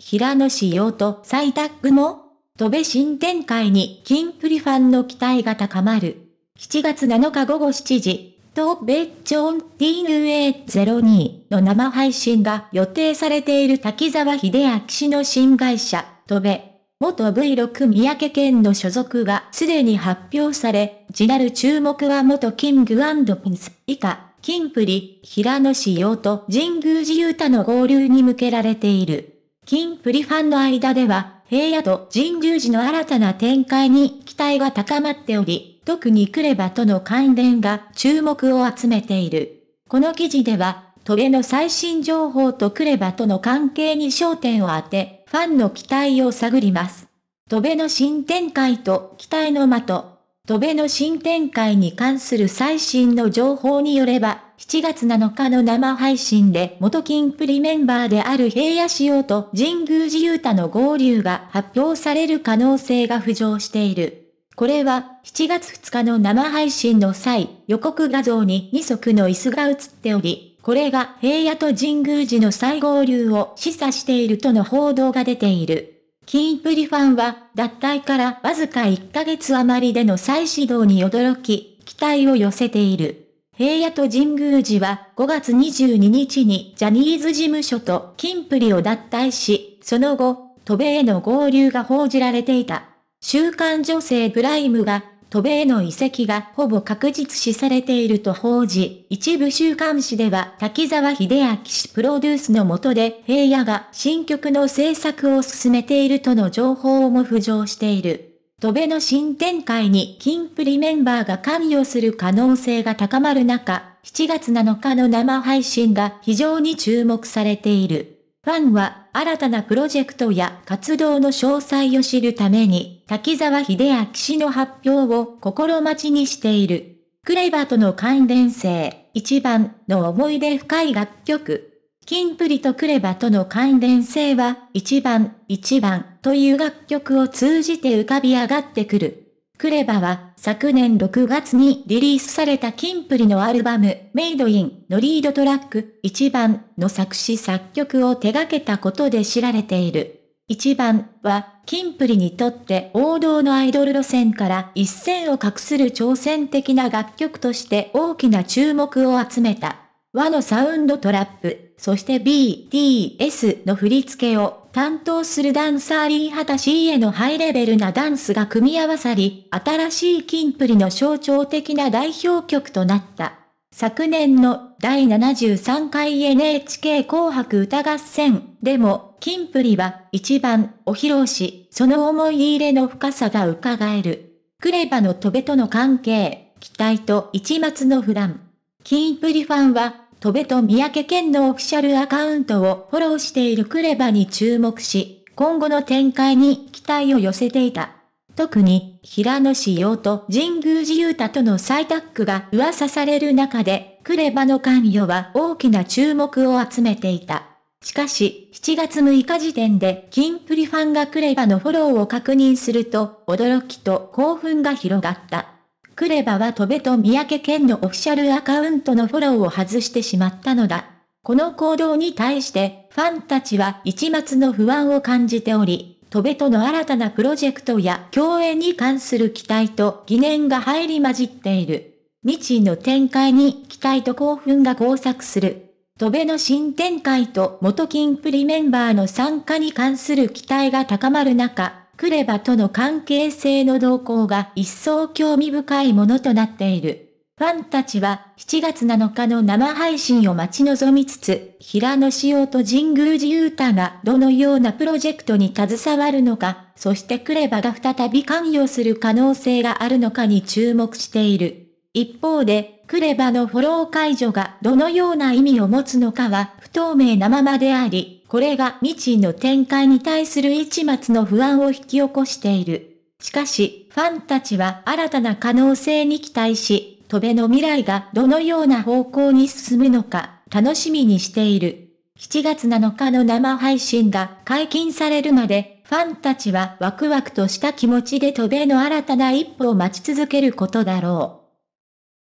平野仕様と再タッグも戸部新展開に金プリファンの期待が高まる。7月7日午後7時、東米町 TNA02 の生配信が予定されている滝沢秀明氏の新会社、戸部。元 V6 三宅県の所属がすでに発表され、次なる注目は元キングピンス以下、キンプリ、平野仕様と神宮寺勇太の合流に向けられている。金プリファンの間では、平野と神宮寺の新たな展開に期待が高まっており、特にクレバとの関連が注目を集めている。この記事では、トゲの最新情報とクレバとの関係に焦点を当て、ファンの期待を探ります。トベの新展開と期待の的、戸辺の新展開に関する最新の情報によれば、7月7日の生配信で元金プリメンバーである平野紫耀と神宮寺勇太の合流が発表される可能性が浮上している。これは7月2日の生配信の際、予告画像に2足の椅子が映っており、これが平野と神宮寺の再合流を示唆しているとの報道が出ている。キンプリファンは、脱退からわずか1ヶ月余りでの再始動に驚き、期待を寄せている。平野と神宮寺は5月22日にジャニーズ事務所とキンプリを脱退し、その後、都米への合流が報じられていた。週刊女性プライムが渡米の移籍がほぼ確実視されていると報じ、一部週刊誌では滝沢秀明氏プロデュースの下で平野が新曲の制作を進めているとの情報も浮上している。戸部の新展開に金プリメンバーが関与する可能性が高まる中、7月7日の生配信が非常に注目されている。ファンは新たなプロジェクトや活動の詳細を知るために、滝沢秀明氏の発表を心待ちにしている。クレバとの関連性、1番の思い出深い楽曲。キンプリとクレバとの関連性は、1番、1番という楽曲を通じて浮かび上がってくる。クレバは昨年6月にリリースされたキンプリのアルバムメイドインのリードトラック1番の作詞作曲を手掛けたことで知られている。1番はキンプリにとって王道のアイドル路線から一線を画する挑戦的な楽曲として大きな注目を集めた。和のサウンドトラップ、そして BTS の振り付けを担当するダンサーリー・ハタシーへのハイレベルなダンスが組み合わさり、新しいキンプリの象徴的な代表曲となった。昨年の第73回 NHK 紅白歌合戦でも、キンプリは一番を披露し、その思い入れの深さが伺える。クレバのトベとの関係、期待と一末の不乱。キンプリファンは、戸部と三宅県のオフィシャルアカウントをフォローしているクレバに注目し、今後の展開に期待を寄せていた。特に、平野志陽と神宮寺勇太との再タッグが噂される中で、クレバの関与は大きな注目を集めていた。しかし、7月6日時点で、キンプリファンがクレバのフォローを確認すると、驚きと興奮が広がった。クレバは戸辺と三宅健のオフィシャルアカウントのフォローを外してしまったのだ。この行動に対してファンたちは一末の不安を感じており、戸辺との新たなプロジェクトや共演に関する期待と疑念が入り混じっている。未知の展開に期待と興奮が交錯する。戸辺の新展開と元金プリメンバーの参加に関する期待が高まる中、クレバとの関係性の動向が一層興味深いものとなっている。ファンたちは7月7日の生配信を待ち望みつつ、平野紫耀と神宮寺勇太がどのようなプロジェクトに携わるのか、そしてクレバが再び関与する可能性があるのかに注目している。一方で、クレバのフォロー解除がどのような意味を持つのかは不透明なままであり、これが未知の展開に対する一末の不安を引き起こしている。しかし、ファンたちは新たな可能性に期待し、戸辺の未来がどのような方向に進むのか、楽しみにしている。7月7日の生配信が解禁されるまで、ファンたちはワクワクとした気持ちで戸辺の新たな一歩を待ち続けることだろう。